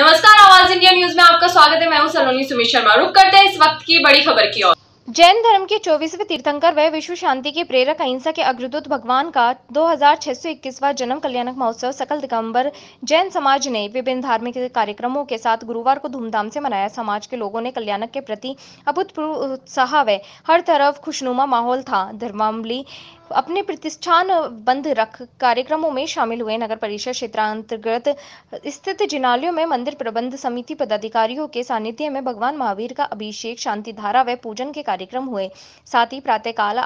नमस्कार आवाज India news में आपका स्वागत है मैं हूं सलोनी सुमित शर्मा रुक करते हैं इस वक्त की बड़ी खबर की ओर जैन धर्म के चौबीसवें तीर्थंकर व विश्व शांति के प्रेरक अहिंसा के अग्रदूत भगवान का 2621वां जन्म कल्याणक महोत्सव सकल दिगंबर जैन समाज ने विभिन्न धार्मिक कार्यक्रमों के साथ गुरुवार को धूमधाम से मनाया समाज के लोगों ने कल्याणक के प्रति अभूतपूर्व उत्साह व हर तरफ खुशनुमा माहौल था धर्मावली अपने प्रतिष्ठान बंद रख कार्यक्रमों में शामिल हुए नगर परिषद क्षेत्रांतर्गत स्थित जिनालयों में मंदिर प्रबंध समिति पदाधिकारियों के सानिध्य में भगवान महावीर का अभिषेक शांति धारा व पूजन के कार्यक्रम हुए साथ ही प्रातःकाल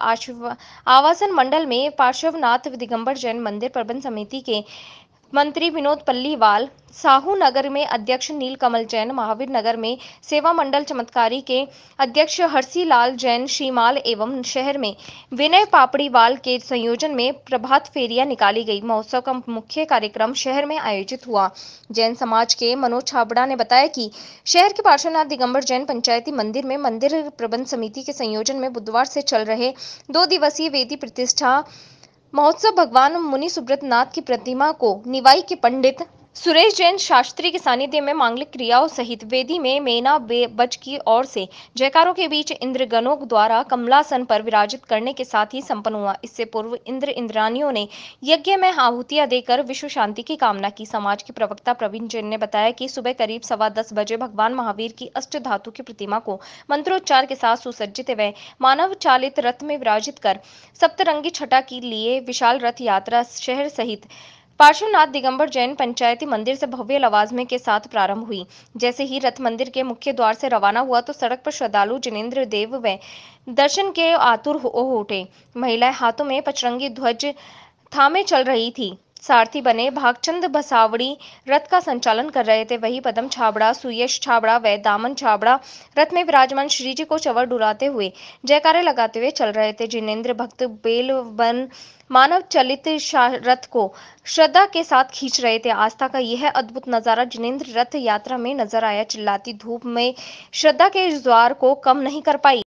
आवासन मंडल में पार्श्वनाथ दिगंबर जैन मंदिर प्रबंध समिति के मंत्री विनोद पल्लीवाल साहू नगर में अध्यक्ष नील कमल जैन महावीर नगर में सेवा मंडल चमत्कारी के अध्यक्ष लाल जैन श्रीमाल एवं शहर में विनय पापड़ीवाल के संयोजन में प्रभात फेरिया निकाली गई महोत्सव का मुख्य कार्यक्रम शहर में आयोजित हुआ जैन समाज के मनोज छाबड़ा ने बताया कि शहर के पार्श्वनाथ दिगंबर जैन पंचायती मंदिर में मंदिर प्रबंध समिति के संयोजन में बुधवार से चल रहे दो दिवसीय वेदी प्रतिष्ठा महोत्सव भगवान मुनि सुब्रतनाथ की प्रतिमा को निवाई के पंडित सुरेश जैन शास्त्री के सानिध्य में मांगलिक क्रियाओं सहित वेदी में मेना बच की ओर से जयकारों के बीच इंद्रगणों द्वारा कमलासन पर विराजित करने के साथ ही संपन्न हुआ इससे पूर्व इंद्र इंद्रानियों ने यज्ञ में आहुतियां देकर विश्व शांति की कामना की समाज के प्रवक्ता प्रवीण जैन ने बताया कि सुबह करीब सवा दस बजे भगवान महावीर की अष्ट धातु की प्रतिमा को मंत्रोच्चार के साथ सुसज्जित व मानव चालित रथ में विराजित कर सप्तरंगी छटा के लिए विशाल रथ यात्रा शहर सहित पार्श्वनाथ दिगंबर जैन पंचायती मंदिर से भव्य लवाजमे के साथ प्रारंभ हुई जैसे ही रथ मंदिर के मुख्य द्वार से रवाना हुआ तो सड़क पर श्रद्धालु जिनेन्द्र देव व दर्शन के आतुर हो उठे महिलाएं हाथों में पचरंगी ध्वज थामे चल रही थी सारथी बने भागचंद भसावड़ी रथ का संचालन कर रहे थे वही पदम छाबड़ा सुयश छाबड़ा व दामन छाबड़ा रथ में विराजमान श्री जी को चवर डुराते हुए जयकारे लगाते हुए चल रहे थे जिनेन्द्र भक्त बन मानव चलित रथ को श्रद्धा के साथ खींच रहे थे आस्था का यह अद्भुत नजारा जिनेन्द्र रथ यात्रा में नजर आया चिल्लाती धूप में श्रद्धा के ज्वार को कम नहीं कर पाई